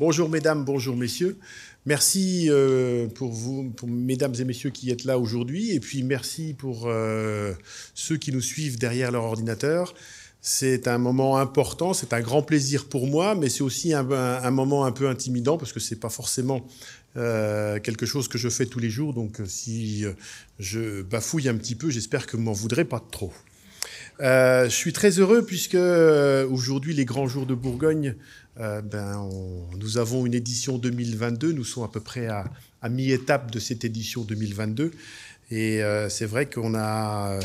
Bonjour mesdames, bonjour messieurs. Merci euh, pour vous, pour mesdames et messieurs qui êtes là aujourd'hui, et puis merci pour euh, ceux qui nous suivent derrière leur ordinateur. C'est un moment important, c'est un grand plaisir pour moi, mais c'est aussi un, moment un peu intimidant parce que c'est pas forcément euh, quelque chose que je fais tous les jours. Donc si je bafouille un petit peu, j'espère que vous m'en voudrez pas trop. Euh, je suis très heureux puisque euh, aujourd'hui, les grands jours de Bourgogne, euh, ben, nous avons une édition 2022. Nous sommes à peu près à, à mi-étape de cette édition 2022. Et c'est vrai qu'on a,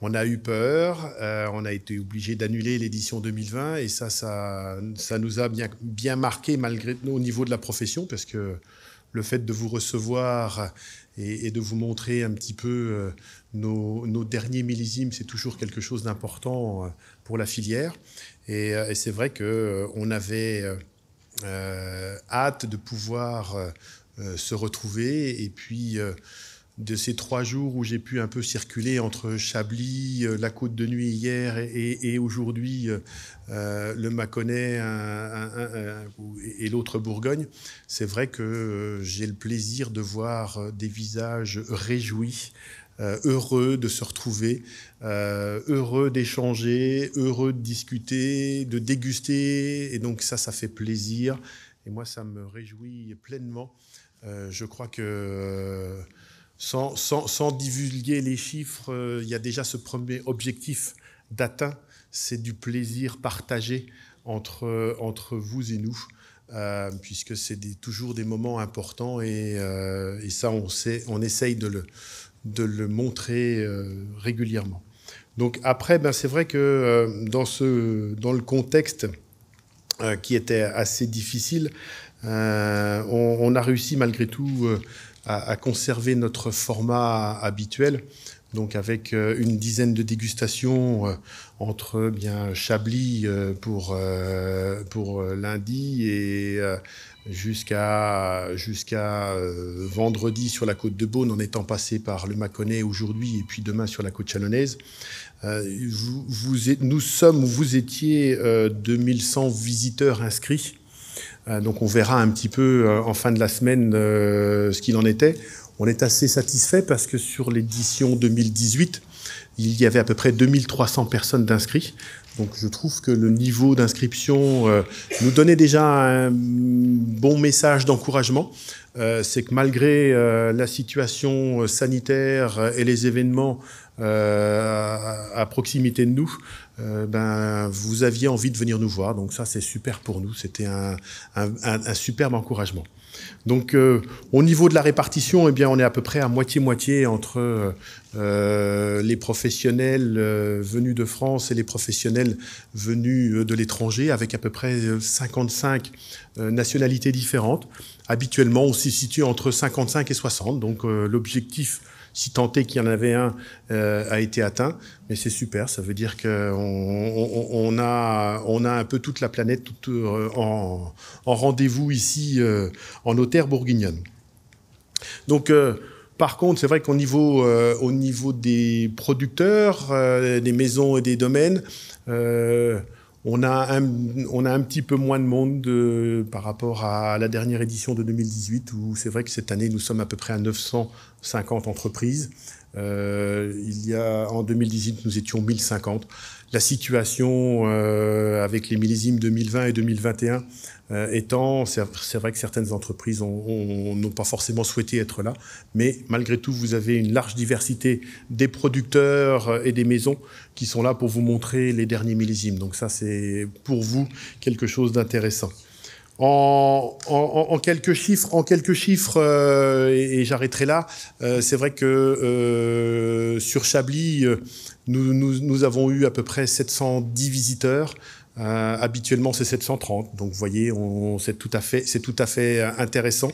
on a eu peur. on a été obligé d'annuler l'édition 2020. Et ça, ça, nous a bien, bien marqué malgré au niveau de la profession parce que le fait de vous recevoir et, de vous montrer un petit peu nos, derniers millésimes, c'est toujours quelque chose d'important euh, pour la filière. Et, euh, c'est vrai qu'on euh, avait hâte de pouvoir se retrouver. Et puis, de ces trois jours où j'ai pu un peu circuler entre Chablis, la Côte de Nuit hier et, aujourd'hui le Mâconnais et l'autre Bourgogne, c'est vrai que j'ai le plaisir de voir des visages réjouis euh, heureux de se retrouver, euh, heureux d'échanger, heureux de discuter, de déguster. Et donc ça, ça fait plaisir. Et moi, ça me réjouit pleinement. Euh, je crois que sans, divulguer les chiffres, il y a déjà ce premier objectif d'atteint, c'est du plaisir partagé entre, entre vous et nous. puisque c'est toujours des moments importants et, et ça on, sait, on essaye de le, de le montrer euh, régulièrement. Donc après, ben c'est vrai que euh, dans, ce, dans le contexte euh, qui était assez difficile, on, a réussi malgré tout à, conserver notre format habituel, donc avec une dizaine de dégustations entre bien Chablis pour, pour lundi et jusqu'à euh, vendredi sur la côte de Beaune en étant passé par le Mâconnais aujourd'hui et puis demain sur la côte chalonnaise. Euh, nous sommes, vous étiez 2100 euh, visiteurs inscrits. donc on verra un petit peu en fin de la semaine ce qu'il en était. On est assez satisfait parce que sur l'édition 2018, il y avait à peu près 2300 personnes d'inscrits. Donc je trouve que le niveau d'inscription euh, nous donnait déjà un bon message d'encouragement. Euh, c'est que malgré euh, la situation euh, sanitaire et les événements à proximité de nous, ben, vous aviez envie de venir nous voir. Donc ça, c'est super pour nous. C'était un, superbe encouragement. Donc au niveau de la répartition, eh bien, on est à peu près à moitié-moitié entre les professionnels venus de France et les professionnels venus de l'étranger, avec à peu près 55 euh, nationalités différentes. Habituellement, on s'y situe entre 55 et 60, donc euh, l'objectif si tenté qu'il y en avait un, euh, a été atteint. Mais c'est super, ça veut dire qu'on on, a, on a un peu toute la planète en, rendez-vous ici, en nos bourguignonne. Donc, par contre, c'est vrai qu'au niveau, niveau des producteurs, des maisons et des domaines, on a, un, petit peu moins de monde euh, par rapport à la dernière édition de 2018, où c'est vrai que cette année, nous sommes à peu près à 950 entreprises. Euh, il y a, en 2018, nous étions 1050 la situation euh, avec les millésimes 2020 et 2021 euh, étant, c'est vrai que certaines entreprises n'ont pas forcément souhaité être là, mais malgré tout, vous avez une large diversité des producteurs euh, et des maisons qui sont là pour vous montrer les derniers millésimes. Donc ça, c'est pour vous quelque chose d'intéressant. En, quelques chiffres, en quelques chiffres, euh, et, j'arrêterai là. Euh, c'est vrai que euh, sur Chablis, nous, avons eu à peu près 710 visiteurs. habituellement, c'est 730. Donc, vous voyez, c'est tout à fait, c'est tout à fait intéressant.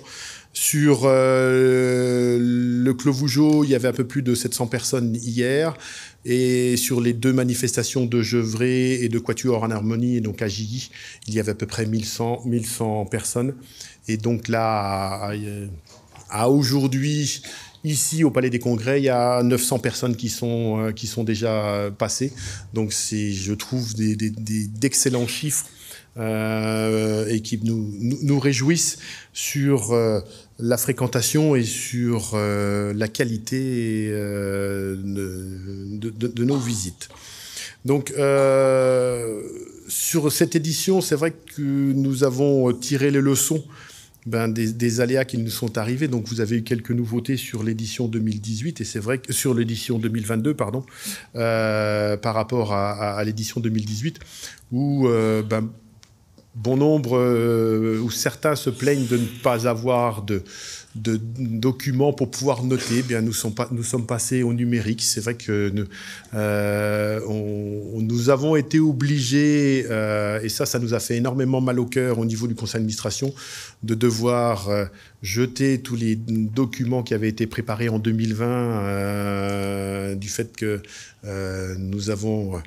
Sur le Clos il y avait un peu plus de 700 personnes hier. Et sur les deux manifestations de Gevray et de Quatuor en Harmonie, donc à Gilly, il y avait à peu près 1100, personnes. Et donc là, à, aujourd'hui, Ici, au Palais des Congrès, il y a 900 personnes qui sont, euh, qui sont déjà passées. Donc, je trouve d'excellents des, chiffres euh, et qui nous, nous, réjouissent sur euh, la fréquentation et sur euh, la qualité de, nos visites. Donc, sur cette édition, c'est vrai que nous avons tiré les leçons ben, des, aléas qui nous sont arrivés. Donc, vous avez eu quelques nouveautés sur l'édition 2018 et c'est vrai que sur l'édition 2022, pardon, par rapport à, l'édition 2018, où ben, bon nombre euh, ou certains se plaignent de ne pas avoir de, documents pour pouvoir noter. Eh bien, nous, sommes passés au numérique. C'est vrai que nous, euh, avons été obligés, euh, et ça, ça nous a fait énormément mal au cœur au niveau du conseil d'administration, de devoir jeter tous les documents qui avaient été préparés en 2020 du fait que nous avons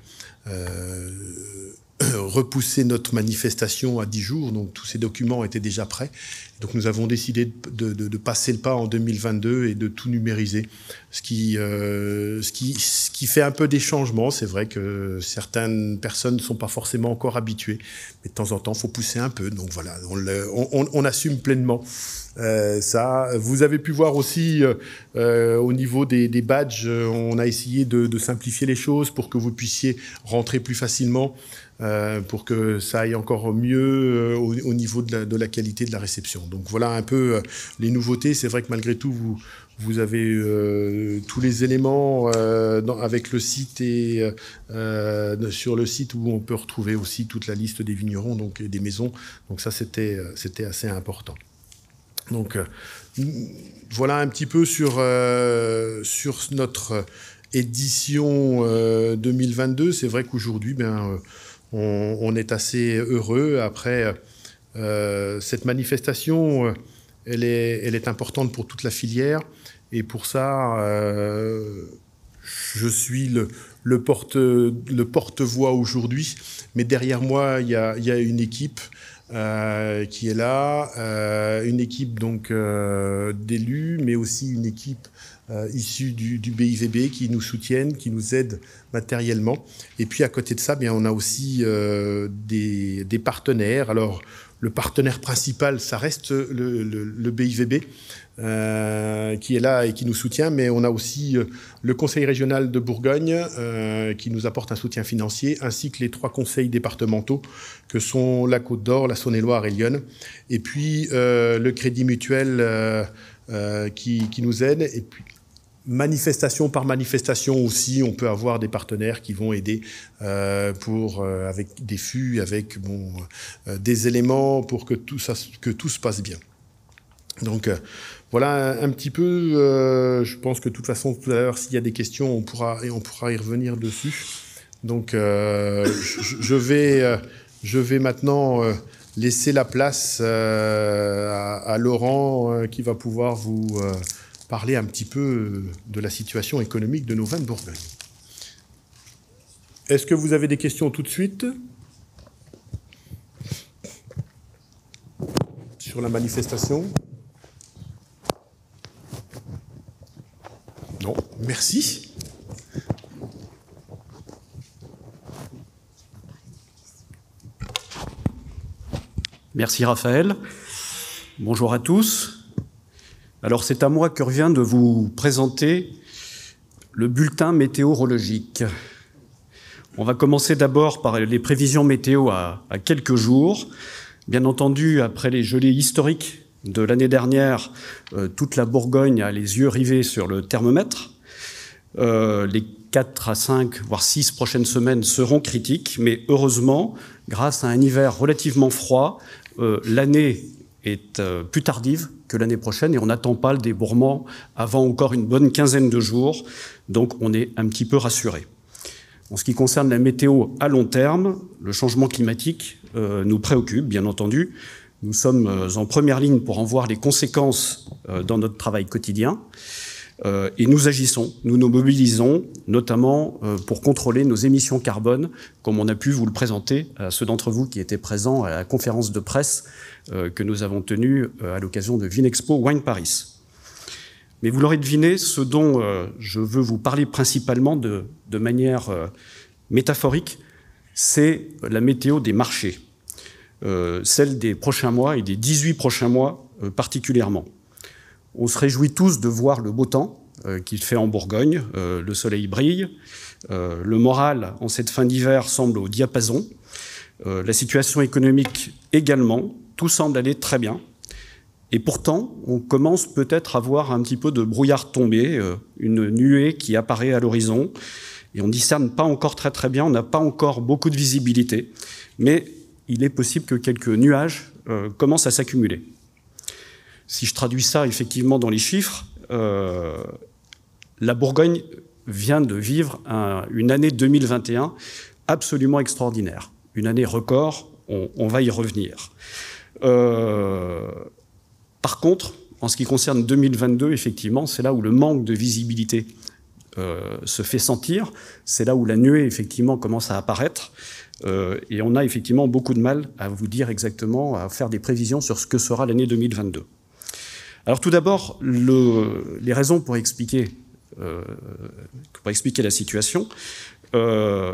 euh, repousser notre manifestation à 10 jours, donc tous ces documents étaient déjà prêts. Donc nous avons décidé de, passer le pas en 2022 et de tout numériser, ce qui, euh, ce qui, qui fait un peu des changements. C'est vrai que certaines personnes ne sont pas forcément encore habituées, mais de temps en temps, il faut pousser un peu. Donc voilà, on, on, assume pleinement. Euh, ça, vous avez pu voir aussi au niveau des, badges, on a essayé de simplifier les choses pour que vous puissiez rentrer plus facilement. Euh, pour que ça aille encore mieux euh, au, niveau de la, qualité de la réception. Donc voilà un peu euh, les nouveautés. C'est vrai que malgré tout, vous, avez tous les éléments avec le site et sur le site où on peut retrouver aussi toute la liste des vignerons donc, et des maisons. Donc ça, c'était assez important. Donc voilà un petit peu sur, sur notre édition 2022. C'est vrai qu'aujourd'hui, ben, on, est assez heureux. Après, euh, cette manifestation, euh, elle est, importante pour toute la filière. Et pour ça, euh, je suis le, porte-voix aujourd'hui. Mais derrière moi, il y a, y a, une équipe euh, qui est là, euh, une équipe donc euh, d'élus, mais aussi une équipe issue du, BIVB qui nous soutiennent, qui nous aident matériellement. Et puis à côté de ça, eh bien on a aussi des, des, partenaires. Alors le partenaire principal, ça reste le, BIVB euh, qui est là et qui nous soutient, mais on a aussi euh, le Conseil régional de Bourgogne euh, qui nous apporte un soutien financier, ainsi que les trois conseils départementaux que sont la Côte d'Or, la Saône-et-Loire et Lyon, et puis le Crédit Mutuel qui, qui, nous aide, et puis manifestation par manifestation aussi, on peut avoir des partenaires qui vont aider euh, pour euh, avec des fûts, avec bon, euh, des éléments pour que tout ça, que tout se passe bien. Donc voilà un, petit peu. je pense que de toute façon tout à l'heure, s'il y a des questions, on pourra et on pourra y revenir dessus. Donc je, vais je vais maintenant laisser la place à, Laurent qui va pouvoir vous parler un petit peu euh, de la situation économique de nos vins de Bourgogne. Est-ce que vous avez des questions tout de suite sur la manifestation Non, merci. Merci Raphaël. Bonjour à tous. Alors c'est à moi que revient de vous présenter le bulletin météorologique. On va commencer d'abord par les prévisions météo à, quelques jours. Bien entendu, après les gelées historiques de l'année dernière, euh, toute la Bourgogne a les yeux rivés sur le thermomètre. Euh, les 4 à 5, voire 6 prochaines semaines seront critiques, mais heureusement, grâce à un hiver relativement froid, euh, l'année est euh, plus tardive que l'année prochaine et on n'attend pas le débourrement avant encore une bonne quinzaine de jours, donc on est un petit peu rassuré. En ce qui concerne la météo à long terme, le changement climatique euh, nous préoccupe, bien entendu. Nous sommes euh, en première ligne pour en voir les conséquences dans notre travail quotidien. Euh, et nous agissons, nous nous mobilisons, notamment euh, pour contrôler nos émissions carbone, comme on a pu vous le présenter à ceux d'entre vous qui étaient présents à la conférence de presse euh, que nous avons tenue à l'occasion de Vinexpo Wine Paris. Mais vous l'aurez deviné, ce dont je veux vous parler principalement de, de manière métaphorique, c'est la météo des marchés, celle des prochains mois et des 18 prochains mois particulièrement. On se réjouit tous de voir le beau temps euh, qu'il fait en Bourgogne, euh, le soleil brille, euh, le moral en cette fin d'hiver semble au diapason, la situation économique également, tout semble aller très bien. Et pourtant, on commence peut-être à voir un petit peu de brouillard tomber, une nuée qui apparaît à l'horizon, et on discerne pas encore très très bien, on n'a pas encore beaucoup de visibilité, mais il est possible que quelques nuages commencent à s'accumuler. Si je traduis ça effectivement dans les chiffres, euh, la Bourgogne vient de vivre une année 2021 absolument extraordinaire, une année record, on, va y revenir. Euh, par contre, en ce qui concerne 2022, effectivement, c'est là où le manque de visibilité euh, se fait sentir, c'est là où la nuée, effectivement, commence à apparaître. et on a effectivement beaucoup de mal à vous dire exactement, à faire des prévisions sur ce que sera l'année 2022. Alors tout d'abord, les raisons pour expliquer, euh, la situation. Euh,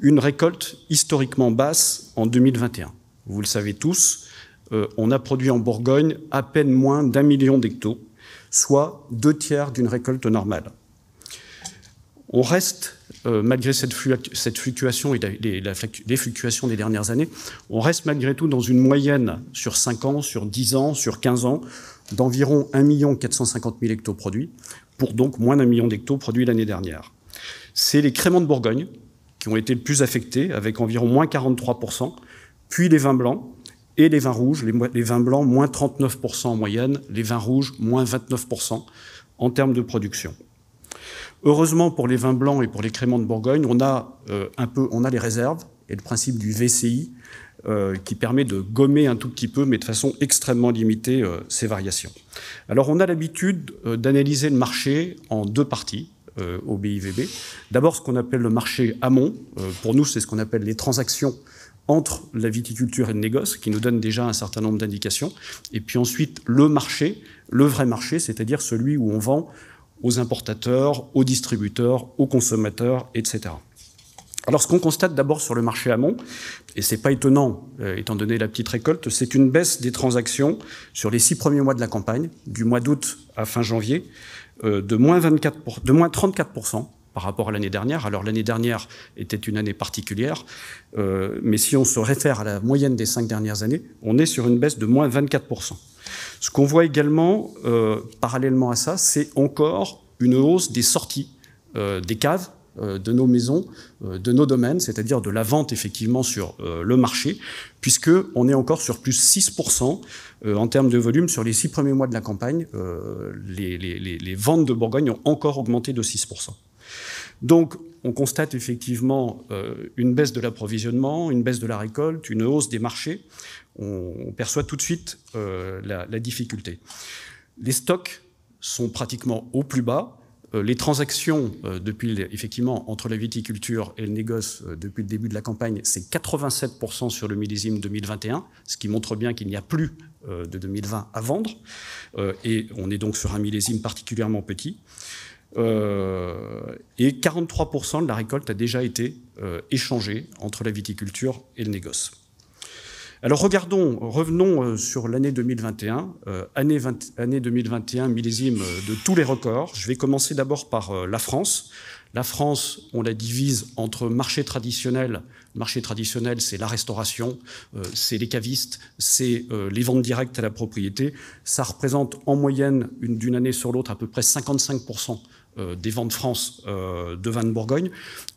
une récolte historiquement basse en 2021. Vous le savez tous, euh, on a produit en Bourgogne à peine moins d'un million d'hectos, soit deux tiers d'une récolte normale. On reste, malgré cette, fluctuation et les, les fluctuations des dernières années, on reste malgré tout dans une moyenne sur 5 ans, sur 10 ans, sur 15 ans, d'environ 1 450 000 produits, pour donc moins d'un million d'hectos produits l'année dernière. C'est les créments de Bourgogne qui ont été le plus affectés, avec environ moins 43%, puis les vins blancs et les vins rouges, les, vins blancs moins 39% en moyenne, les vins rouges moins 29% en termes de production. Heureusement pour les vins blancs et pour les créments de Bourgogne, on a, euh, un peu, on a les réserves et le principe du VCI, euh, qui permet de gommer un tout petit peu, mais de façon extrêmement limitée, euh, ces variations. Alors on a l'habitude euh, d'analyser le marché en deux parties au BIVB. D'abord ce qu'on appelle le marché amont. pour nous, c'est ce qu'on appelle les transactions entre la viticulture et le négoce, qui nous donne déjà un certain nombre d'indications. Et puis ensuite le marché, le vrai marché, c'est-à-dire celui où on vend aux importateurs, aux distributeurs, aux consommateurs, etc. Alors ce qu'on constate d'abord sur le marché amont, et ce pas étonnant, euh, étant donné la petite récolte, c'est une baisse des transactions sur les six premiers mois de la campagne, du mois d'août à fin janvier, euh, de, moins 24 34% par rapport à l'année dernière. Alors l'année dernière était une année particulière, euh, mais si on se réfère à la moyenne des cinq dernières années, on est sur une baisse de moins 24%. Ce qu'on voit également, parallèlement à ça, c'est encore une hausse des sorties des caves euh, de nos maisons, euh, de nos domaines, c'est-à-dire de la vente effectivement sur euh, le marché, puisque on est encore sur plus 6% en termes de volume sur les six premiers mois de la campagne. Les, ventes de Bourgogne ont encore augmenté de 6%. Donc, on constate effectivement une baisse de l'approvisionnement, une baisse de la récolte, une hausse des marchés. On, perçoit tout de suite la difficulté. Les stocks sont pratiquement au plus bas. Euh, les transactions euh, depuis effectivement entre la viticulture et le négoce euh, depuis le début de la campagne, c'est 87% sur le millésime 2021, ce qui montre bien qu'il n'y a plus de 2020 à vendre, et on est donc sur un millésime particulièrement petit. Euh, et 43% de la récolte a déjà été échangée entre la viticulture et le négoce. Alors regardons, revenons euh, sur l'année 2021, euh, année, 20, année, 2021 millésime euh, de tous les records. Je vais commencer d'abord par la France. La France, on la divise entre marché traditionnel. marché traditionnel, c'est la restauration, c'est les cavistes, c'est les ventes directes à la propriété. Ça représente en moyenne, d'une année sur l'autre, à peu près 55% euh, des ventes de France euh, de vins de Bourgogne.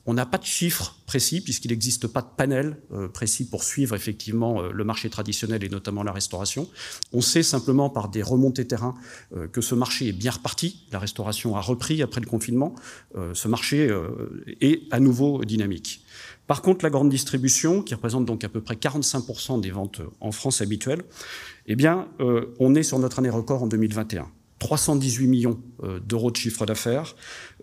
On n'a pas de chiffres précis puisqu'il n'existe pas de panel euh, précis pour suivre effectivement le marché traditionnel et notamment la restauration. On sait simplement par des remontées terrain que ce marché est bien reparti. La restauration a repris après le confinement. ce marché est à nouveau dynamique. Par contre, la grande distribution, qui représente donc à peu près 45% des ventes en France habituelles, eh bien, on est sur notre année record en 2021. 318 millions euh, d'euros de chiffre d'affaires,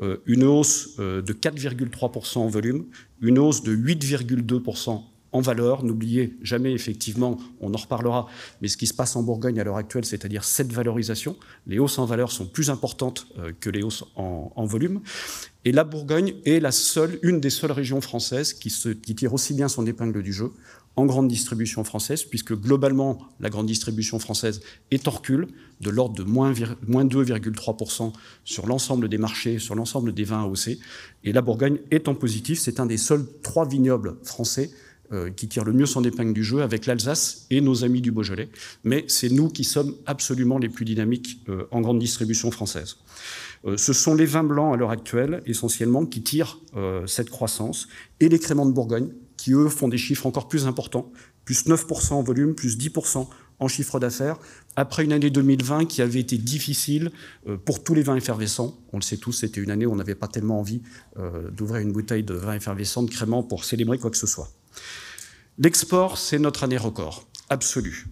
euh, une hausse euh, de 4,3% en volume, une hausse de 8,2% en valeur. N'oubliez jamais, effectivement, on en reparlera, mais ce qui se passe en Bourgogne à l'heure actuelle, c'est-à-dire cette valorisation, les hausses en valeur sont plus importantes que les hausses en, volume. Et la Bourgogne est la seule, une des seules régions françaises qui tire aussi bien son épingle du jeu en grande distribution française, puisque globalement, la grande distribution française est en recul de l'ordre de moins, 2,3% sur l'ensemble des marchés, sur l'ensemble des vins AOC. Et la Bourgogne est en positif. C'est un des seuls trois vignobles français euh, qui tire le mieux son épingle du jeu avec l'Alsace et nos amis du Beaujolais. Mais c'est nous qui sommes absolument les plus dynamiques euh, en grande distribution française. Euh, ce sont les vins blancs à l'heure actuelle, essentiellement, qui tirent cette croissance, et les créments de Bourgogne, qui eux font des chiffres encore plus importants, plus 9% en volume, plus 10% en chiffre d'affaires, après une année 2020 qui avait été difficile euh, pour tous les vins effervescents. On le sait tous, c'était une année où on n'avait pas tellement envie euh, d'ouvrir une bouteille de vin effervescent, de crément, pour célébrer quoi que ce soit. L'export, c'est notre année record, absolue.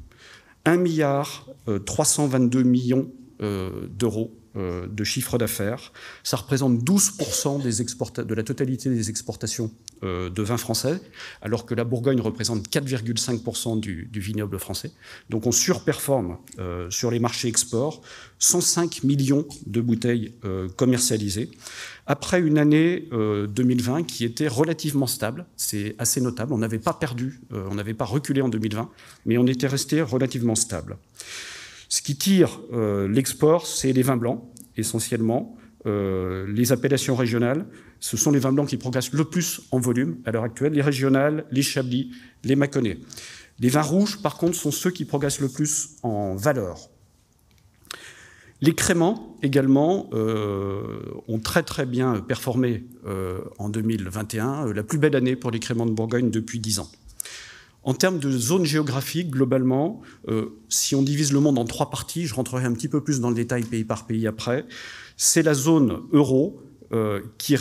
1 milliard 322 euh, millions d'euros euh, de chiffre d'affaires. Ça représente 12% de la totalité des exportations euh, de vin français, alors que la Bourgogne représente 4,5% du, vignoble français. Donc on surperforme euh, sur les marchés export 105 millions de bouteilles commercialisées, après une année 2020 qui était relativement stable. C'est assez notable. On n'avait pas perdu, on n'avait pas reculé en 2020, mais on était resté relativement stable qui tire euh, l'export, c'est les vins blancs, essentiellement. Euh, les appellations régionales, ce sont les vins blancs qui progressent le plus en volume à l'heure actuelle, les régionales, les chablis, les Maconnais. Les vins rouges, par contre, sont ceux qui progressent le plus en valeur. Les créments, également, euh, ont très très bien performé en 2021, la plus belle année pour les créments de Bourgogne depuis 10 ans. En termes de zone géographique, globalement, euh, si on divise le monde en trois parties, je rentrerai un petit peu plus dans le détail pays par pays après, c'est la zone euro, euh, qui,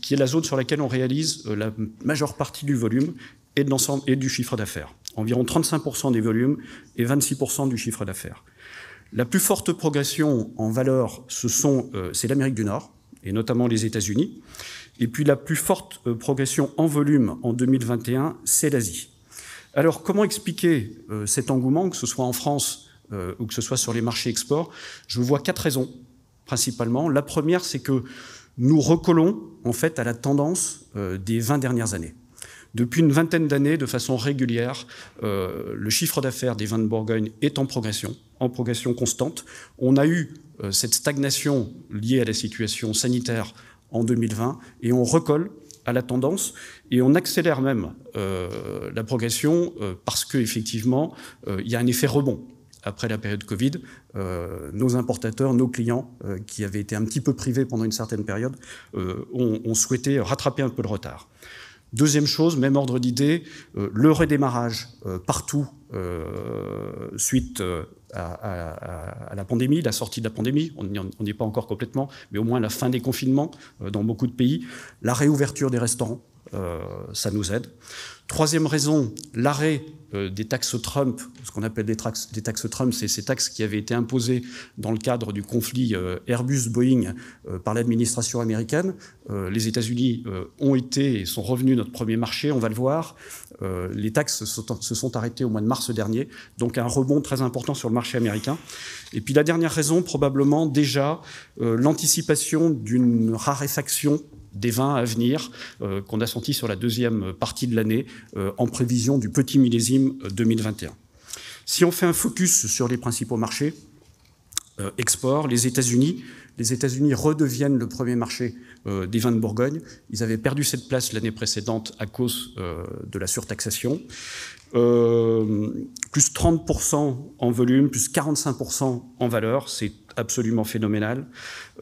qui, est la zone sur laquelle on réalise euh, la majeure partie du volume et, de l'ensemble, et du chiffre d'affaires. Environ 35% des volumes et 26% du chiffre d'affaires. La plus forte progression en valeur, ce sont, c'est l'Amérique du Nord, et notamment les États-Unis. Et puis la plus forte progression en volume en 2021, c'est l'Asie. Alors comment expliquer euh, cet engouement, que ce soit en France euh, ou que ce soit sur les marchés export Je vois quatre raisons principalement. La première, c'est que nous recollons en fait à la tendance euh, des 20 dernières années. Depuis une vingtaine d'années, de façon régulière, le chiffre d'affaires des vins de Bourgogne est en progression, en progression constante. On a eu cette stagnation liée à la situation sanitaire en 2020 et on recolle à la tendance. Et on accélère même euh, la progression euh, parce qu'effectivement, euh, il y a un effet rebond. Après la période Covid, nos importateurs, nos clients, qui avaient été un petit peu privés pendant une certaine période, ont, souhaité rattraper un peu le retard. Deuxième chose, même ordre d'idée, le redémarrage partout suite à, la pandémie, la sortie de la pandémie, on n'y est pas encore complètement, mais au moins la fin des confinements dans beaucoup de pays, la réouverture des restaurants, euh, ça nous aide. Troisième raison, l'arrêt euh, des taxes Trump, ce qu'on appelle des, taxes, des taxes Trump, c'est ces taxes qui avaient été imposées dans le cadre du conflit euh, Airbus-Boeing par l'administration américaine. les États-Unis ont été et sont revenus notre premier marché, on va le voir. les taxes se sont arrêtées au mois de mars dernier, donc un rebond très important sur le marché américain. Et puis la dernière raison, probablement déjà l'anticipation d'une raréfaction des vins à venir euh, qu'on a sentis sur la deuxième partie de l'année euh, en prévision du petit millésime 2021. Euh, si on fait un focus sur les principaux marchés, export, les États-Unis, les États-Unis redeviennent le premier marché des vins de Bourgogne. Ils avaient perdu cette place l'année précédente à cause de la surtaxation. plus 30% en volume, plus 45% en valeur, c'est absolument phénoménal.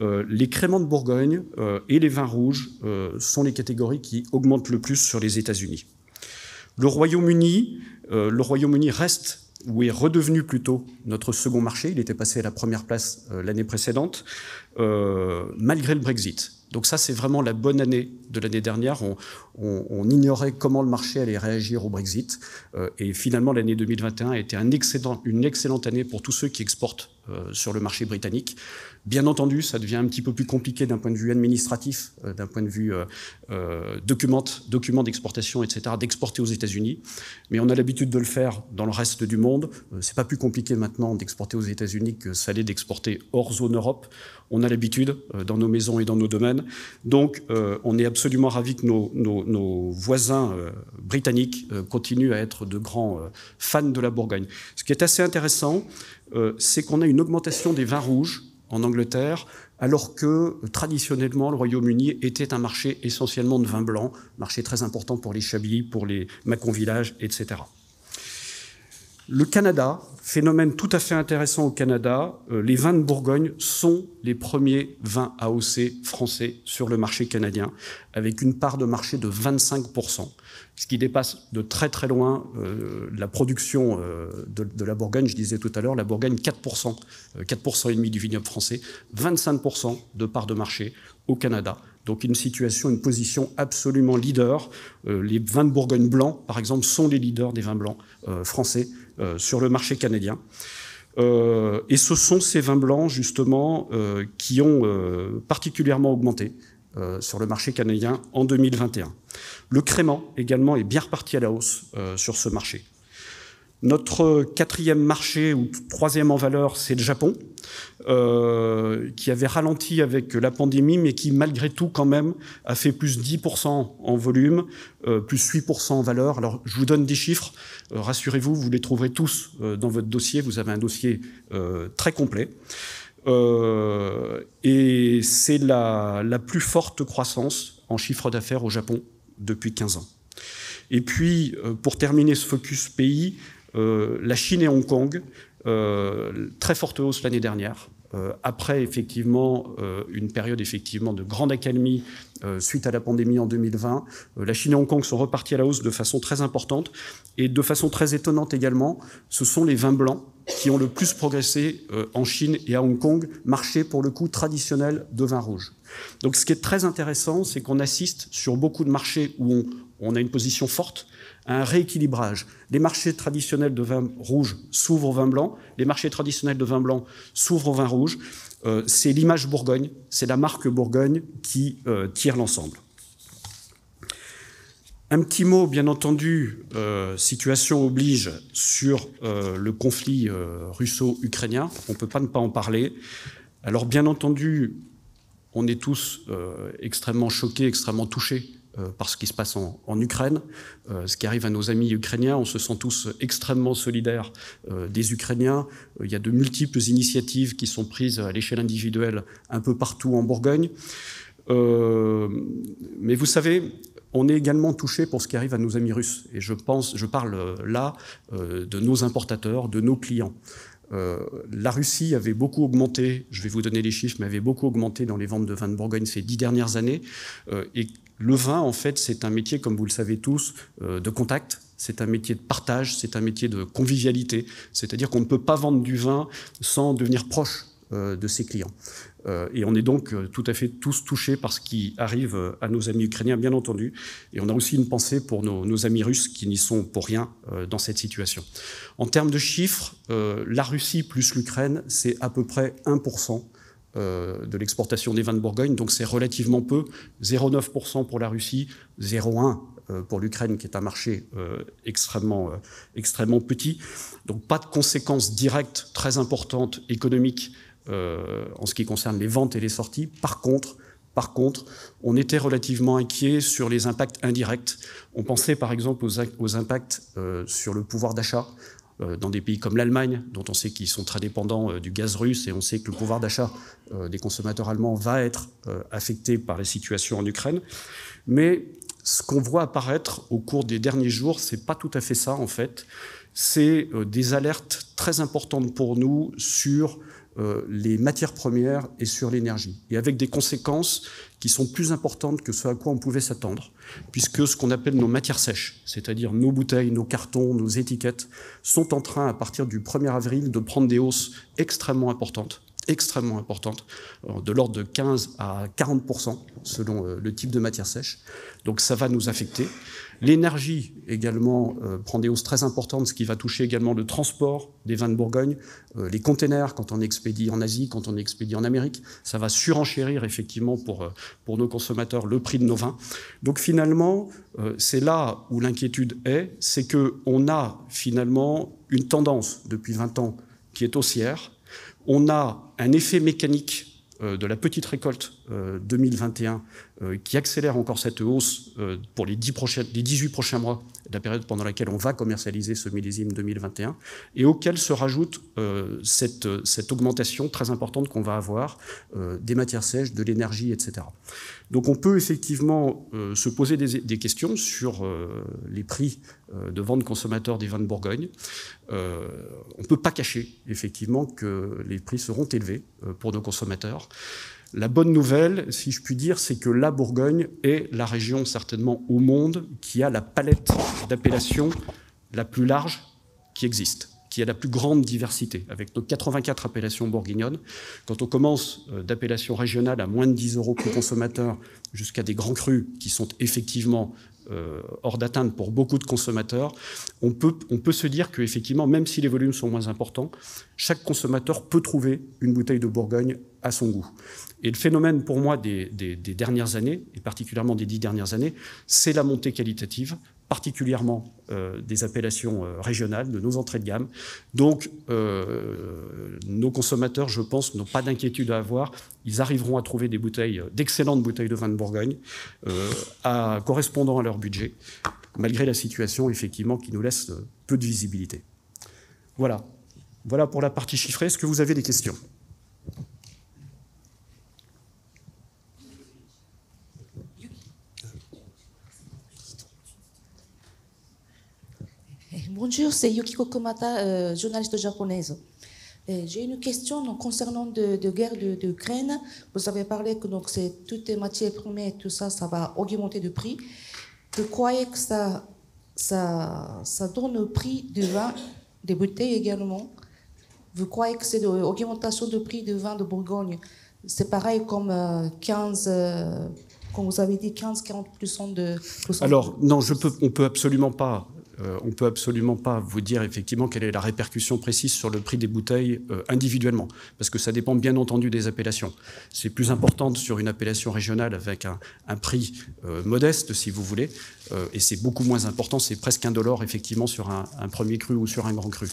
Euh, les créments de Bourgogne euh, et les vins rouges euh, sont les catégories qui augmentent le plus sur les États-Unis. Le Royaume-Uni, le Royaume-Uni reste ou est redevenu plutôt notre second marché. Il était passé à la première place l'année précédente, malgré le Brexit. Donc ça, c'est vraiment la bonne année de l'année dernière. On, ignorait comment le marché allait réagir au Brexit. Euh, et finalement, l'année 2021 a été une excellente année pour tous ceux qui exportent euh, sur le marché britannique. Bien entendu, ça devient un petit peu plus compliqué d'un point de vue administratif, euh, d'un point de vue document, d'exportation, etc., d'exporter aux États-Unis. Mais on a l'habitude de le faire dans le reste du monde. c'est pas plus compliqué maintenant d'exporter aux États-Unis que ça l'est d'exporter hors zone Europe. On a l'habitude, dans nos maisons et dans nos domaines, donc, euh, on est absolument ravis que nos, voisins euh, britanniques euh, continuent à être de grands fans de la Bourgogne. Ce qui est assez intéressant, c'est qu'on a une augmentation des vins rouges en Angleterre, alors que traditionnellement, le Royaume-Uni était un marché essentiellement de vins blancs, marché très important pour les Chablis, pour les Macon villages etc. Le Canada, phénomène tout à fait intéressant au Canada, euh, les vins de Bourgogne sont les premiers vins AOC français sur le marché canadien, avec une part de marché de 25%, ce qui dépasse de très très loin euh, la production euh, de, de, la Bourgogne. Je disais tout à l'heure, la Bourgogne 4%, demi du vignoble français, 25% de part de marché au Canada. Donc une situation, une position absolument leader. Euh, les vins de Bourgogne blancs, par exemple, sont les leaders des vins blancs euh, français euh, sur le marché canadien. et ce sont ces vins blancs, justement, qui ont particulièrement augmenté sur le marché canadien en 2021. Le crément, également, est bien reparti à la hausse sur ce marché. Notre quatrième marché ou troisième en valeur, c'est le Japon, euh, qui avait ralenti avec la pandémie, mais qui malgré tout quand même a fait plus 10% en volume, euh, plus 8% en valeur. Alors je vous donne des chiffres, euh, rassurez-vous, vous les trouverez tous dans votre dossier, vous avez un dossier très complet. et c'est la plus forte croissance en chiffre d'affaires au Japon depuis 15 ans. Et puis, pour terminer ce focus pays, euh, la Chine et Hong Kong, euh, très forte hausse l'année dernière, euh, après effectivement une période effectivement de grande accalmie suite à la pandémie en 2020. la Chine et Hong Kong sont repartis à la hausse de façon très importante et de façon très étonnante également, ce sont les vins blancs qui ont le plus progressé en Chine et à Hong Kong, marché pour le coup traditionnel de vins rouges. Donc ce qui est très intéressant, c'est qu'on assiste sur beaucoup de marchés où on a une position forte, un rééquilibrage. Les marchés traditionnels de vin rouge s'ouvrent au vin blanc, les marchés traditionnels de vin blanc s'ouvrent au vin rouge. Euh, c'est l'image Bourgogne, c'est la marque Bourgogne qui euh, tire l'ensemble. Un petit mot, bien entendu, euh, situation oblige sur le conflit russo-ukrainien. On ne peut pas ne pas en parler. Alors, bien entendu, on est tous extrêmement choqués, extrêmement touchés euh, par ce qui se passe en, Ukraine, euh, ce qui arrive à nos amis ukrainiens. On se sent tous extrêmement solidaires euh, des Ukrainiens. Il y a de multiples initiatives qui sont prises à l'échelle individuelle un peu partout en Bourgogne. mais vous savez, on est également touché pour ce qui arrive à nos amis russes. Et je pense, je parle là de nos importateurs, de nos clients. la Russie avait beaucoup augmenté, je vais vous donner les chiffres, mais avait beaucoup augmenté dans les ventes de vin de Bourgogne ces dix dernières années. et le vin, en fait, c'est un métier, comme vous le savez tous, euh, de contact. C'est un métier de partage, c'est un métier de convivialité. C'est-à-dire qu'on ne peut pas vendre du vin sans devenir proche euh, de ses clients. Euh, et on est donc tout à fait tous touchés par ce qui arrive à nos amis ukrainiens, bien entendu. Et on a aussi une pensée pour nos, nos amis russes qui n'y sont pour rien dans cette situation. En termes de chiffres, la Russie plus l'Ukraine, c'est à peu près 1% euh, de l'exportation des vins de Bourgogne, donc c'est relativement peu, 0,9% pour la Russie, 0,1% euh, pour l'Ukraine, qui est un marché euh, extrêmement, extrêmement petit. Donc pas de conséquences directes très importantes économiques en ce qui concerne les ventes et les sorties. Par contre, par contre, on était relativement inquiets sur les impacts indirects. On pensait par exemple aux impacts sur le pouvoir d'achat. Euh, dans des pays comme l'Allemagne, dont on sait qu'ils sont très dépendants euh, du gaz russe et on sait que le pouvoir d'achat euh, des consommateurs allemands va être affecté par les situations en Ukraine. Mais ce qu'on voit apparaître au cours des derniers jours, c'est pas tout à fait ça en fait. C'est des alertes très importantes pour nous sur euh, les matières premières et sur l'énergie, et avec des conséquences qui sont plus importantes que ce à quoi on pouvait s'attendre, puisque ce qu'on appelle nos matières sèches, c'est-à-dire nos bouteilles, nos cartons, nos étiquettes, sont en train, à partir du 1er avril, de prendre des hausses extrêmement importantes extrêmement importante, euh, de l'ordre de 15 à 40 selon euh, le type de matière sèche. Donc ça va nous affecter. L'énergie également euh, prend des hausses très importantes, ce qui va toucher également le transport des vins de Bourgogne, les containers quand on expédie en Asie, quand on expédie en Amérique. Ça va surenchérir effectivement pour, pour nos consommateurs le prix de nos vins. Donc finalement, c'est là où l'inquiétude est, c'est qu'on a finalement une tendance depuis 20 ans qui est haussière, on a un effet mécanique euh, de la petite récolte 2021 euh, euh, qui accélère encore cette hausse euh, pour les, 10 prochains, les 18 prochains mois de la période pendant laquelle on va commercialiser ce millésime 2021, et auquel se rajoute euh, cette, cette augmentation très importante qu'on va avoir des matières sèches, de l'énergie, etc. Donc on peut effectivement se poser des, des questions sur les prix de vente consommateur des vins de Bourgogne. on ne peut pas cacher effectivement que les prix seront élevés pour nos consommateurs. La bonne nouvelle, si je puis dire, c'est que la Bourgogne est la région certainement au monde qui a la palette d'appellations la plus large qui existe, qui a la plus grande diversité, avec nos 84 appellations bourguignonnes. Quand on commence euh, d'appellations régionales à moins de 10 euros pour consommateur jusqu'à des grands crus qui sont effectivement euh, hors d'atteinte pour beaucoup de consommateurs, on peut, on peut se dire que effectivement, même si les volumes sont moins importants, chaque consommateur peut trouver une bouteille de Bourgogne à son goût. Et le phénomène pour moi des, dernières années, et particulièrement des dix dernières années, c'est la montée qualitative, particulièrement euh, des appellations euh, régionales, de nos entrées de gamme. Donc euh, nos consommateurs, je pense, n'ont pas d'inquiétude à avoir. Ils arriveront à trouver des bouteilles, d'excellentes bouteilles de vin de Bourgogne, correspondant à leur budget, malgré la situation effectivement qui nous laisse peu de visibilité. Voilà. Voilà pour la partie chiffrée. Est-ce que vous avez des questions Bonjour, c'est Yukiko Komata, euh, journaliste japonaise. Euh, j'ai une question concernant de, guerre de, Vous avez parlé que donc c'est toutes les matières premières, tout ça, ça va augmenter de prix. Vous croyez que ça, ça, ça donne le prix du vin, des bouteilles également Vous croyez que c'est l'augmentation de prix du vin de Bourgogne C'est pareil comme 15. Euh, comme vous avez dit, 15-40% de, Alors, non, je peux, on ne peut absolument pas euh, on ne peut absolument pas vous dire effectivement quelle est la répercussion précise sur le prix des bouteilles euh, individuellement, parce que ça dépend bien entendu des appellations. C'est plus important sur une appellation régionale avec un, prix euh, modeste, si vous voulez, et c'est beaucoup moins important, c'est presque indolore effectivement sur un, un, premier cru ou sur un grand cru.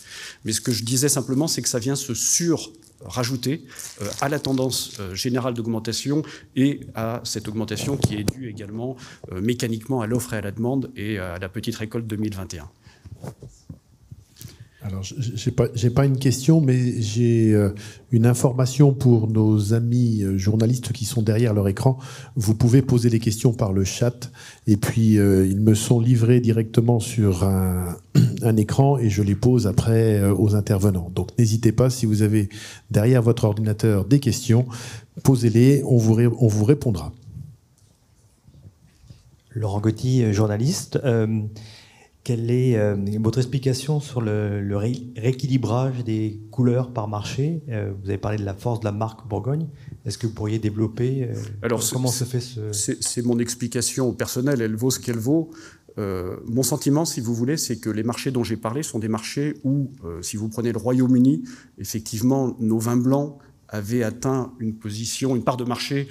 Mais ce que je disais simplement, c'est que ça vient se sur rajouté euh, à la tendance euh, générale d'augmentation et à cette augmentation qui est due également euh, mécaniquement à l'offre et à la demande et à la petite récolte 2021. Alors, je n'ai pas, pas, une question, mais j'ai euh, une information pour nos amis euh, journalistes qui sont derrière leur écran. Vous pouvez poser des questions par le chat, et puis euh, ils me sont livrés directement sur un, écran, et je les pose après aux intervenants. Donc n'hésitez pas, si vous avez derrière votre ordinateur des questions, posez-les, on vous, on vous répondra. Laurent Gauthier, journaliste. Quelle est euh, votre explication sur le, rééquilibrage des couleurs par marché euh, Vous avez parlé de la force de la marque Bourgogne. Est-ce que vous pourriez développer euh, comment se fait ce... C'est mon explication au personnel. elle vaut ce qu'elle vaut. mon sentiment, si vous voulez, c'est que les marchés dont j'ai parlé sont des marchés où, si vous prenez le Royaume-Uni, effectivement, nos vins blancs avaient atteint une position, une part de marché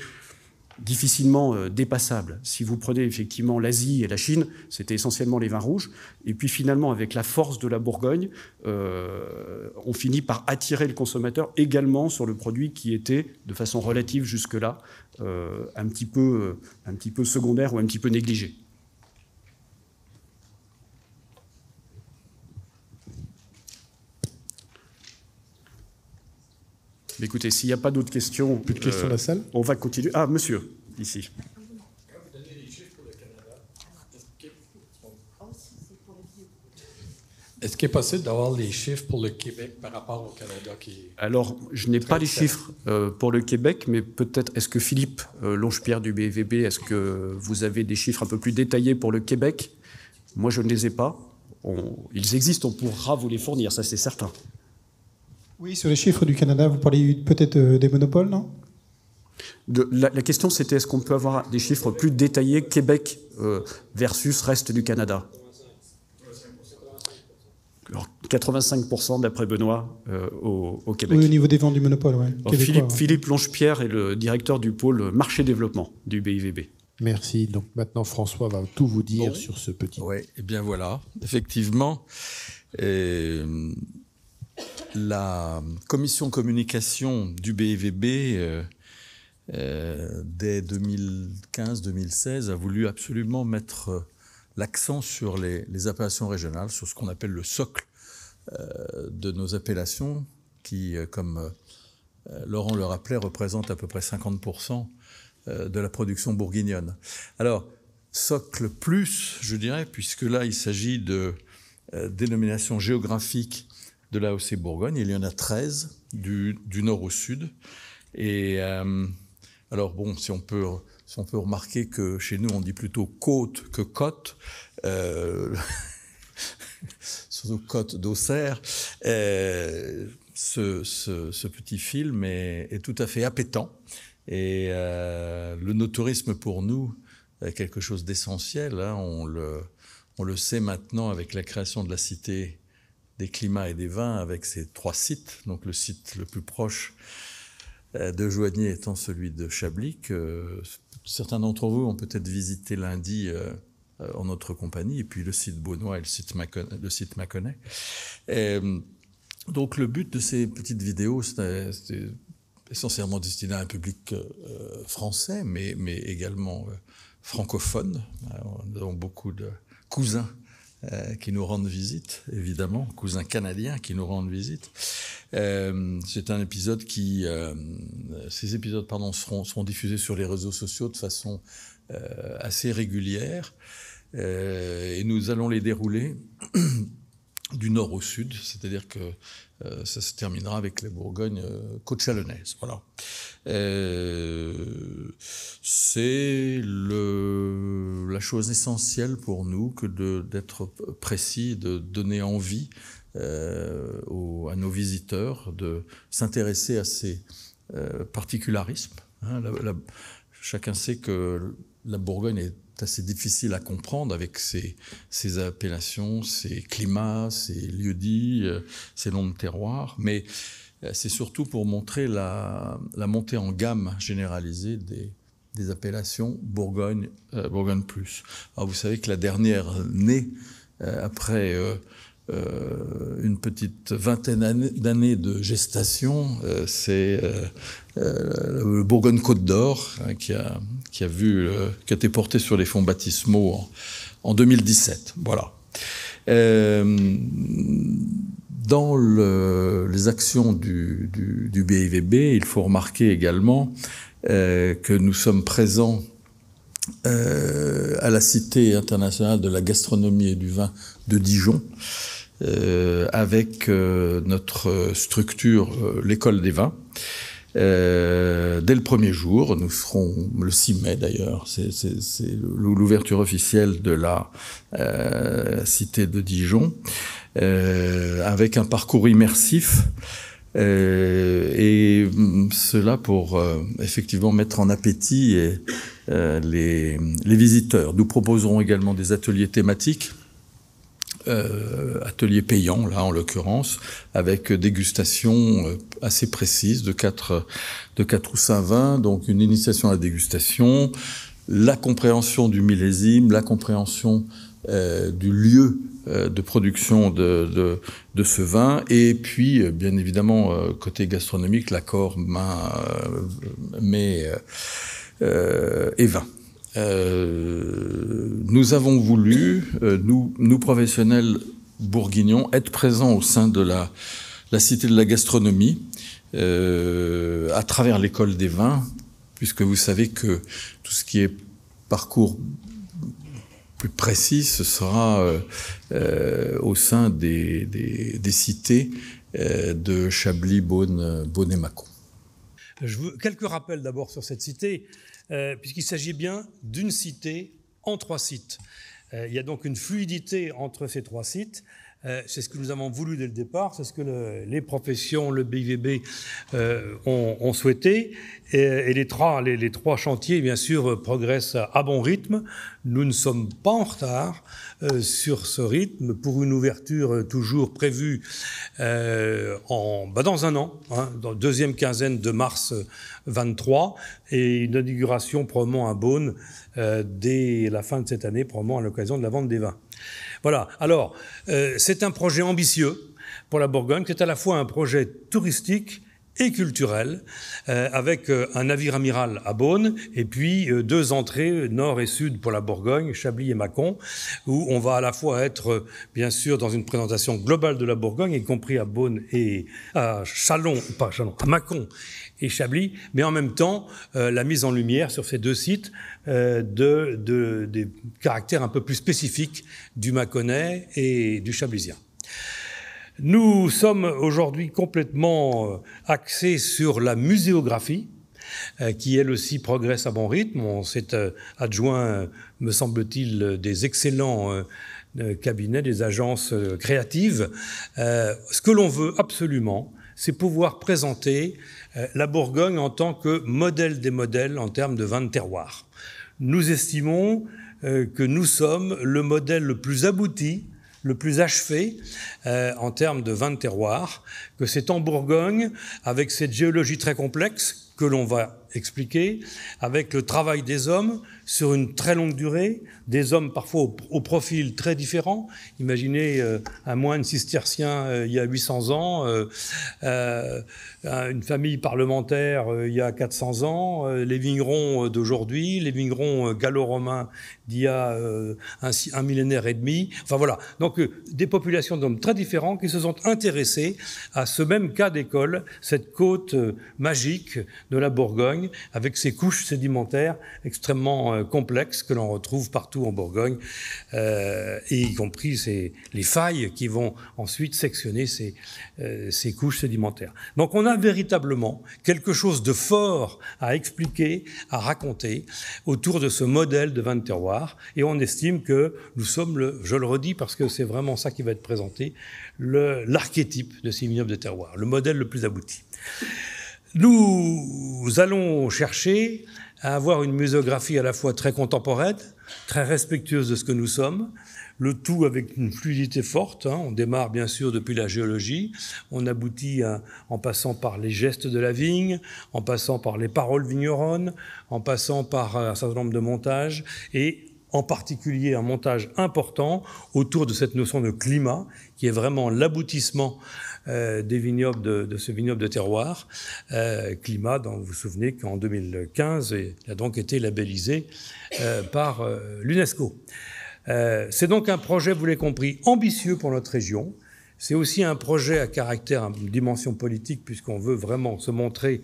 difficilement euh, dépassable. Si vous prenez effectivement l'Asie et la Chine, c'était essentiellement les vins rouges. Et puis finalement, avec la force de la Bourgogne, euh, on finit par attirer le consommateur également sur le produit qui était, de façon relative jusque-là, euh, un, petit peu, un petit peu secondaire ou un petit peu négligé. écoutez, s'il n'y a pas d'autres questions. Plus de questions euh, de la salle On va continuer. Ah, monsieur, ici. Est-ce qu'il est possible d'avoir les chiffres pour le Québec par rapport au Canada Alors, je n'ai pas les chiffres euh, pour le Québec, mais peut-être est-ce que Philippe Longe euh, Longepierre du BVB, est-ce que vous avez des chiffres un peu plus détaillés pour le Québec Moi, je ne les ai pas. ils existent, on pourra vous les fournir, ça c'est certain. Oui, sur les chiffres du Canada, vous parliez peut-être euh, des monopoles, non la, question, c'était est-ce qu'on peut avoir des chiffres plus détaillés Québec euh, versus reste du Canada 85% d'après Benoît euh, au, Québec. Oui, au niveau des ventes du monopole, oui. – Philippe, Longepierre est le directeur du pôle marché développement du BIVB. Merci. Donc maintenant, François va tout vous dire sur ce petit. Oui, et eh bien voilà, effectivement la commission communication du BEVB, euh, euh, dès 2015-2016, a voulu absolument mettre euh, l'accent sur les, appellations régionales, sur ce qu'on appelle le socle de nos appellations, qui, comme Laurent le rappelait, représente à peu près 50% de la production bourguignonne. Alors, socle plus, je dirais, puisque là, il s'agit de dénominations géographiques de la l'AOC Bourgogne. Il y en a 13 du, nord au sud. Et euh, alors, bon, si on, peut, on peut remarquer que chez nous, on dit plutôt côte que côte. Euh, surtout côte d'Auxerre. Euh, ce, petit film est, tout à fait appétant. Et euh, le notourisme pour nous est quelque chose d'essentiel. Hein. On, le, on le sait maintenant avec la création de la cité des climats et des vins avec ces trois sites. Donc le site le plus proche euh, de Joigny étant celui de Chablis, euh, certains d'entre vous ont peut-être visité lundi euh, en notre compagnie, et puis le site Beaunois et le site, Maconnais. donc le but de ces petites vidéos, c'était essentiellement destiné à un public français, mais, également francophone. dont beaucoup de cousins euh, qui nous rendent visite, évidemment, cousins canadiens qui nous rendent visite. Euh, c'est un épisode qui, euh, ces épisodes, pardon, seront, seront, diffusés sur les réseaux sociaux de façon assez régulière, et nous allons les dérouler du nord au sud, c'est-à-dire que euh, ça se terminera avec la Bourgogne euh, côte chalonnaise. Voilà. Euh, c'est la chose essentielle pour nous que d'être précis, de donner envie à nos visiteurs de s'intéresser à ces particularismes. Hein. chacun sait que la Bourgogne est assez difficile à comprendre avec ces, appellations, ces climats, ces lieux-dits, euh, ces noms de terroirs. Mais euh, c'est surtout pour montrer la, montée en gamme généralisée des, appellations Bourgogne, euh, Bourgogne Plus. Alors vous savez que la dernière née, après euh, une petite vingtaine d'années de gestation. Euh, c'est euh, le Bourgogne-Côte d'Or hein, qui, a, qui, a vu, qui a été porté sur les fonds baptismaux en, 2017. Voilà. dans les actions du, du, BIVB, il faut remarquer également que nous sommes présents à la Cité internationale de la gastronomie et du vin de Dijon. Euh, avec euh, notre structure, euh, l'école des vins. dès le premier jour, nous serons le 6 mai d'ailleurs, c'est l'ouverture officielle de la cité de Dijon, avec un parcours immersif. et mm, cela pour effectivement mettre en appétit les visiteurs. Nous proposerons également des ateliers thématiques euh, atelier payant, là en l'occurrence, avec dégustation euh, assez précise de quatre, de ou cinq vins, donc une initiation à la dégustation, la compréhension du millésime, la compréhension euh, du lieu de production de, ce vin, et puis bien évidemment côté gastronomique, l'accord main, mais et vin. Euh, nous avons voulu, euh, nous, nous professionnels bourguignons, être présents au sein de la, la Cité de la gastronomie, euh, à travers l'école des vins, puisque vous savez que tout ce qui est parcours plus précis, ce sera euh, au sein des, des, des cités de Chablis, Beaune, Beaune et Mâcon. Je quelques rappels d'abord sur cette cité, euh, puisqu'il s'agit bien d'une cité en trois sites. Euh, il y a donc une fluidité entre ces trois sites. Euh, c'est ce que nous avons voulu dès le départ, c'est ce que les professions, le BIVB euh, ont, souhaité. Et, les, trois, les, trois chantiers, bien sûr, progressent à bon rythme. Nous ne sommes pas en retard euh, sur ce rythme pour une ouverture toujours prévue en, bah, dans un an, hein, dans deuxième quinzaine de mars 23, et une inauguration probablement à Beaune dès la fin de cette année, probablement à l'occasion de la vente des vins. Voilà. Alors, euh, c'est un projet ambitieux pour la Bourgogne, qui est à la fois un projet touristique et culturel, euh, avec euh, un navire amiral à Beaune, et puis deux entrées, nord et sud, pour la Bourgogne, Chablis et Mâcon, où on va à la fois être, bien sûr, dans une présentation globale de la Bourgogne, y compris à Beaune et à Chalon, pas Chalon, à Mâcon et Chablis, mais en même temps euh, la mise en lumière sur ces deux sites euh, de, de, des caractères un peu plus spécifiques du Mâconnais et du Chablisien. Nous sommes aujourd'hui complètement euh, axés sur la muséographie, qui elle aussi progresse à bon rythme. On s'est adjoint, me semble-t-il, des excellents cabinets, des agences créatives. Ce que l'on veut absolument, c'est pouvoir présenter euh, la Bourgogne en tant que modèle des modèles en termes de vin de terroir. Nous estimons euh, que nous sommes le modèle le plus abouti, le plus achevé euh, en termes de vin de terroir, que c'est en Bourgogne, avec cette géologie très complexe que l'on va expliquer, avec le travail des hommes, sur une très longue durée, des hommes parfois au, profil très différent. Imaginez euh, un moine cistercien euh, il y a 800 ans, euh, une famille parlementaire il y a 400 ans, les vignerons d'aujourd'hui, les vignerons gallo-romains d'il y a un, un, millénaire et demi. Enfin voilà, donc des populations d'hommes très différents qui se sont intéressés à ce même cas d'école, cette côte magique de la Bourgogne, avec ses couches sédimentaires extrêmement euh, complexe que l'on retrouve partout en Bourgogne, euh, y compris ces, les failles qui vont ensuite sectionner euh, ces, couches sédimentaires. Donc on a véritablement quelque chose de fort à expliquer, à raconter autour de ce modèle de vin de terroir. et on estime que nous sommes, le, je le redis parce que c'est vraiment ça qui va être présenté, l'archétype de ces vignobles de terroir, le modèle le plus abouti. Nous allons chercher à avoir une muséographie à la fois très contemporaine, très respectueuse de ce que nous sommes, le tout avec une fluidité forte. Hein. On démarre bien sûr depuis la géologie, on aboutit en passant par les gestes de la vigne, en passant par les paroles vigneronnes, en passant par euh, un certain nombre de montages, et en particulier un montage important autour de cette notion de climat, qui est vraiment l'aboutissement euh, des vignobles de, ce vignoble de terroir. Euh, climat, dont vous vous souvenez qu'en 2015, il a donc été labellisé euh, par l'UNESCO. C'est donc un projet, vous l'avez compris, ambitieux pour notre région. C'est aussi un projet à caractère, à dimension politique, puisqu'on veut vraiment se montrer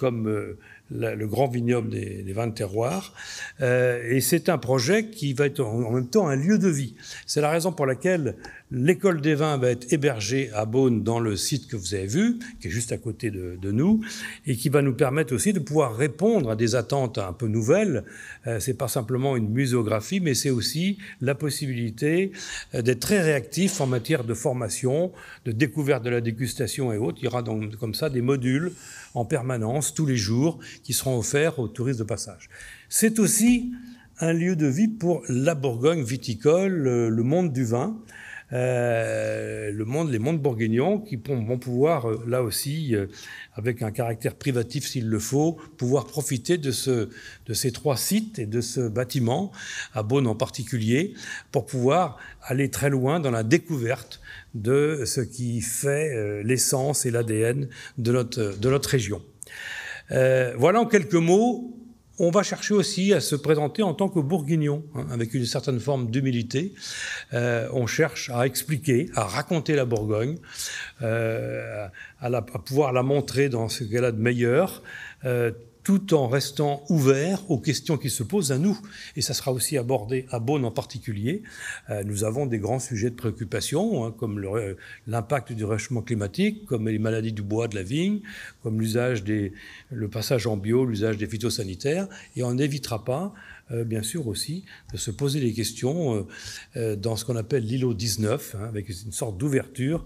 comme le grand vignoble des, des terroirs. Euh, et c'est un projet qui va être en même temps un lieu de vie. C'est la raison pour laquelle L'école des vins va être hébergée à Beaune dans le site que vous avez vu, qui est juste à côté de, nous, et qui va nous permettre aussi de pouvoir répondre à des attentes un peu nouvelles. Euh, c'est pas simplement une muséographie, mais c'est aussi la possibilité euh, d'être très réactif en matière de formation, de découverte de la dégustation et autres. Il y aura donc comme ça des modules en permanence tous les jours qui seront offerts aux touristes de passage. C'est aussi un lieu de vie pour la Bourgogne viticole, euh, le monde du vin euh, le monde, les mondes bourguignons qui vont pouvoir, euh, là aussi, euh, avec un caractère privatif s'il le faut, pouvoir profiter de, ce, de ces trois sites et de ce bâtiment, à Beaune en particulier, pour pouvoir aller très loin dans la découverte de ce qui fait euh, l'essence et l'ADN de notre, de notre région. Euh, voilà en quelques mots on va chercher aussi à se présenter en tant que bourguignon, hein, avec une certaine forme d'humilité. Euh, on cherche à expliquer, à raconter la Bourgogne, euh, à, la, pouvoir la montrer dans ce qu'elle a de meilleur, euh, tout en restant ouvert aux questions qui se posent à nous. Et ça sera aussi abordé à Beaune en particulier. Euh, nous avons des grands sujets de préoccupation, hein, comme euh, l'impact du réchauffement climatique, comme les maladies du bois, de la vigne, comme l'usage des, le passage en bio, l'usage des phytosanitaires. Et on n'évitera pas, euh, bien sûr aussi, de se poser des questions dans ce qu'on appelle l'îlot 19, hein, avec une sorte d'ouverture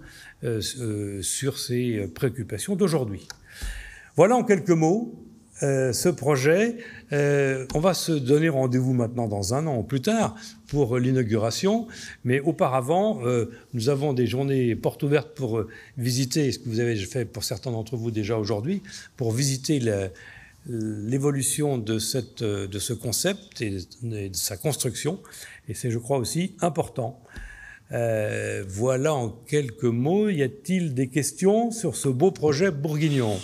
sur ces préoccupations d'aujourd'hui. Voilà en quelques mots euh, ce projet. Euh, on va se donner rendez-vous maintenant dans un an ou plus tard pour l'inauguration, mais auparavant, euh, nous avons des journées portes ouvertes pour visiter, ce que vous avez fait pour certains d'entre vous déjà aujourd'hui, pour visiter l'évolution de, ce concept et de sa construction. Et c'est, je crois, aussi important. voilà en quelques mots. Y a-t-il des questions sur ce beau projet bourguignon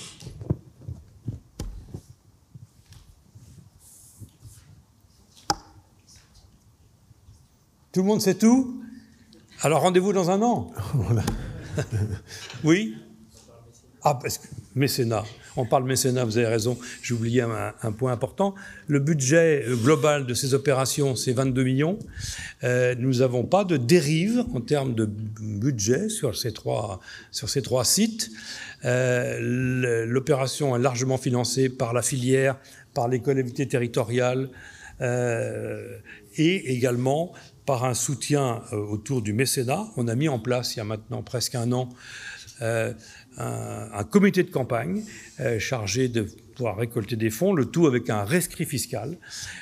Tout le monde sait tout Alors rendez-vous dans un an. oui Ah, parce que mécénat. On parle mécénat, vous avez raison, J'ai un, un, point important. Le budget euh, global de ces opérations, c'est 22 millions. Euh, nous n'avons pas de dérive en termes de budget sur ces trois, sur ces trois sites. Euh, l'opération est largement financée par la filière, par les territoriale et également par un soutien euh, autour du mécénat. On a mis en place, il y a maintenant presque un an, euh, un, comité de campagne euh, chargé de pouvoir récolter des fonds, le tout avec un rescrit fiscal.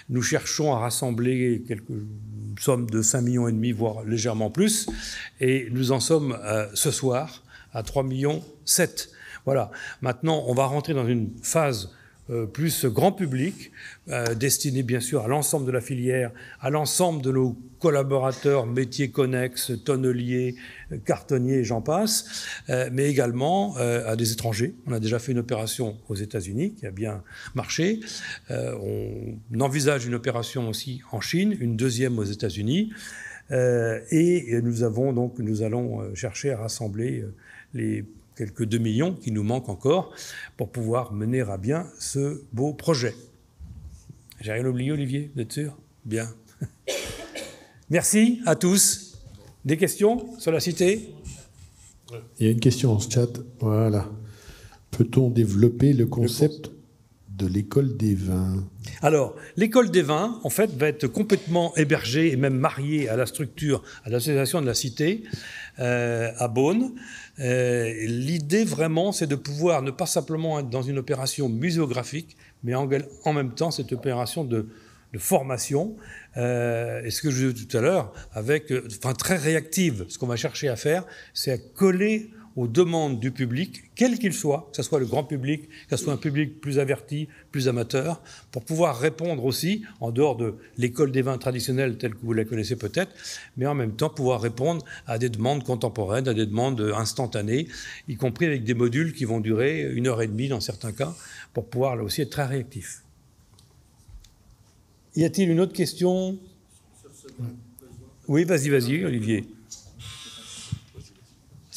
Nous cherchons à rassembler quelques sommes de 5 millions et demi, voire légèrement plus, et nous en sommes ce soir à 3,7 millions Voilà. Maintenant, on va rentrer dans une phase euh, plus grand public, euh, destiné bien sûr à l'ensemble de la filière, à l'ensemble de nos collaborateurs métiers connexes, tonneliers, euh, cartonniers, j'en passe, mais également à des étrangers. On a déjà fait une opération aux États-Unis qui a bien marché. on envisage une opération aussi en Chine, une deuxième aux États-Unis. et nous avons donc, nous allons chercher à rassembler les quelques 2 millions qui nous manquent encore pour pouvoir mener à bien ce beau projet. J'ai rien oublié, Olivier, d'être sûr Bien. Merci à tous. Des questions sur la cité Il y a une question en chat. Voilà. Peut-on développer le concept de l'école des vins Alors, l'école des vins, en fait, va être complètement hébergée et même mariée à la structure, à l'association de la cité, euh, à Beaune. Euh, l'idée vraiment, c'est de pouvoir ne pas simplement être dans une opération muséographique, mais en, en même temps cette opération de, formation. Euh, et ce que je disais tout à l'heure, avec, euh, enfin très réactive, ce qu'on va chercher à faire, c'est à coller aux demandes du public, quel qu'il soit, que ce soit le grand public, que ce soit un public plus averti, plus amateur, pour pouvoir répondre aussi, en dehors de l'école des vins traditionnelle telle que vous la connaissez peut-être, mais en même temps pouvoir répondre à des demandes contemporaines, à des demandes instantanées, y compris avec des modules qui vont durer une heure et demie dans certains cas, pour pouvoir là aussi être très réactif. Y a-t-il une autre question Oui, vas-y, vas-y, Olivier.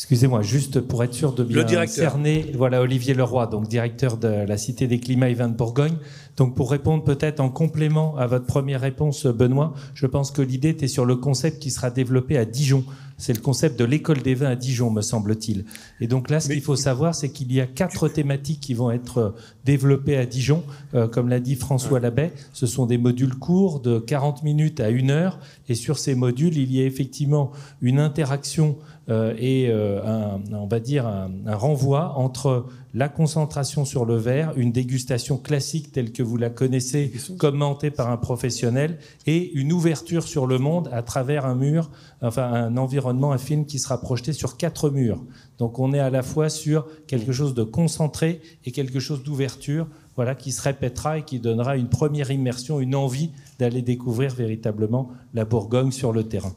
Excusez-moi, juste pour être sûr de bien cerner, voilà Olivier Leroy, donc directeur de la Cité des Climats et Vins de Bourgogne. Donc pour répondre peut-être en complément à votre première réponse, Benoît, je pense que l'idée était sur le concept qui sera développé à Dijon. C'est le concept de l'école des vins à Dijon, me semble-t-il. Et donc là, ce qu'il faut savoir, c'est qu'il y a quatre thématiques qui vont être euh, développées à Dijon. Euh, comme l'a dit François Labbé, ce sont des modules courts de 40 minutes à 1 heure. Et sur ces modules, il y a effectivement une interaction euh, et un, on va dire un, un renvoi entre la concentration sur le verre, une dégustation classique telle que vous la connaissez, commentée par un professionnel, et une ouverture sur le monde à travers un mur, enfin un environnement, un film qui sera projeté sur quatre murs. Donc on est à la fois sur quelque chose de concentré et quelque chose d'ouverture, voilà, qui se répétera et qui donnera une première immersion, une envie d'aller découvrir véritablement la Bourgogne sur le terrain.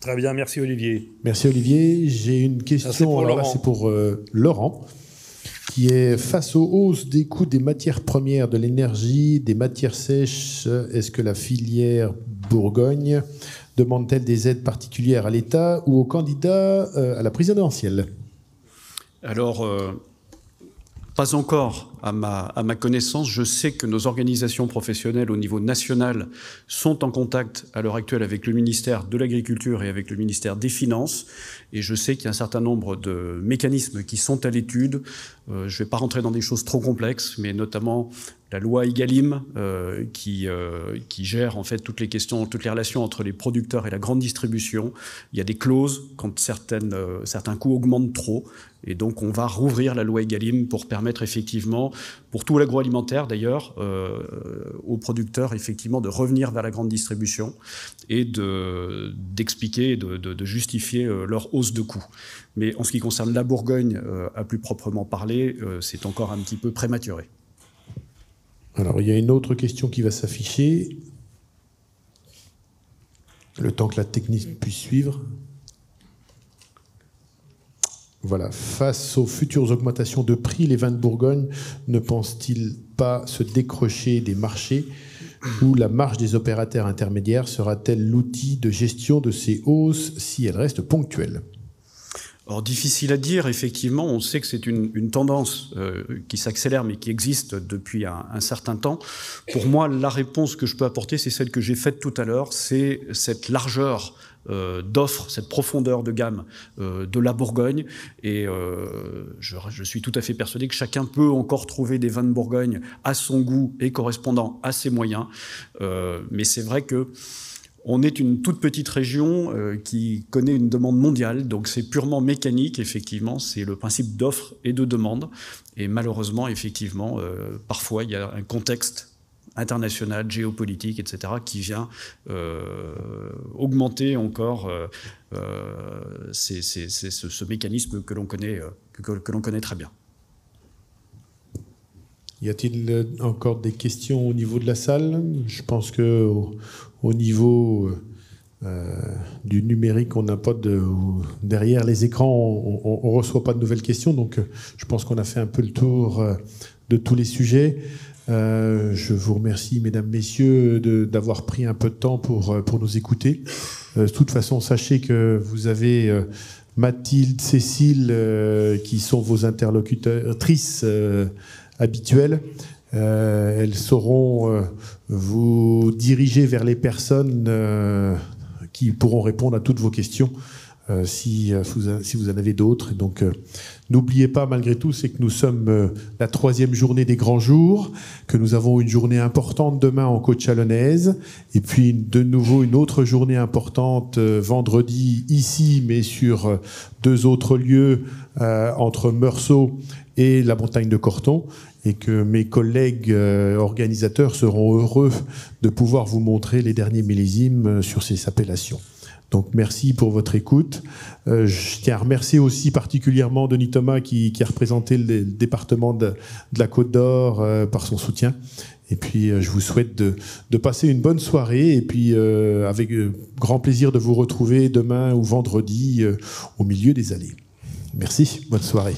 Très bien, merci Olivier. Merci Olivier. J'ai une question. Ah, c'est pour, pour euh, Laurent qui est face aux hausses des coûts des matières premières, de l'énergie, des matières sèches, est-ce que la filière Bourgogne demande-t-elle des aides particulières à l'État ou aux candidats euh, à la présidentielle Alors, euh, pas encore, à ma, connaissance. Je sais que nos organisations professionnelles au niveau national sont en contact à l'heure actuelle avec le ministère de l'Agriculture et avec le ministère des Finances. Et je sais qu'il y a un certain nombre de mécanismes qui sont à l'étude. Euh, je ne vais pas rentrer dans des choses trop complexes, mais notamment la loi Egalim euh, euh, qui, gère en fait toutes les questions, toutes les relations entre les producteurs et la grande distribution. Il y a des clauses quand certaines, certains coûts augmentent trop. Et donc, on va rouvrir la loi Egalim pour permettre effectivement, pour tout l'agroalimentaire d'ailleurs, euh, aux producteurs effectivement de revenir vers la grande distribution et d'expliquer, de, justifier euh, leur hausse de coûts. Mais en ce qui concerne la Bourgogne, euh, à plus proprement parler, c'est encore un petit peu prématuré. Alors, il y a une autre question qui va s'afficher. Le temps que la technique puisse suivre. Voilà. Face aux futures augmentations de prix, les vins de Bourgogne ne pensent-ils pas se décrocher des marchés où la marge des opérateurs intermédiaires sera-t-elle l'outil de gestion de ces hausses si elles restent ponctuelles Or, difficile à dire, effectivement, on sait que c'est une, tendance euh, qui s'accélère mais qui existe depuis un, certain temps. Pour moi, la réponse que je peux apporter, c'est celle que j'ai faite tout à l'heure, c'est cette largeur d'offres euh, d'offre, cette profondeur de gamme euh, de la Bourgogne. Et euh, je, suis tout à fait persuadé que chacun peut encore trouver des vins de Bourgogne à son goût et correspondant à ses moyens. mais c'est vrai que on est une toute petite région qui connaît une demande mondiale, donc c'est purement mécanique, effectivement, c'est le principe d'offre et de demande. Et malheureusement, effectivement, parfois, il y a un contexte internationale, géopolitique, etc., qui vient euh, augmenter encore euh, euh, ce, mécanisme que l'on connaît, que, connaît très bien. Y a-t-il encore des questions au niveau de la salle Je pense que au, niveau du numérique, on n'a pas de derrière les écrans, on, ne reçoit pas de nouvelles questions. Donc, je pense qu'on a fait un peu le tour de tous les sujets. Euh, je vous remercie, mesdames, messieurs, d'avoir pris un peu de temps pour, euh, nous écouter. Euh, de toute façon, sachez que vous avez Mathilde, Cécile, qui sont vos interlocutrices habituelles. elles sauront vous diriger vers les personnes qui pourront répondre à toutes vos questions. Euh, euh, si, vous, en avez d'autres. Donc euh, n'oubliez pas malgré tout, c'est que nous sommes la troisième journée des grands jours, que nous avons une journée importante demain en côte chalonnaise, et puis de nouveau une autre journée importante vendredi ici, mais sur deux autres lieux entre Meursault et la montagne de Corton et que mes collègues organisateurs seront heureux de pouvoir vous montrer les derniers millésimes sur ces appellations. Donc merci pour votre écoute. Euh, je tiens à remercier aussi particulièrement Denis Thomas qui, a représenté le département de, la Côte d'Or euh, par son soutien. Et puis euh, je vous souhaite de, de, passer une bonne soirée et puis avec grand plaisir de vous retrouver demain ou vendredi au milieu des allées. Merci, bonne soirée.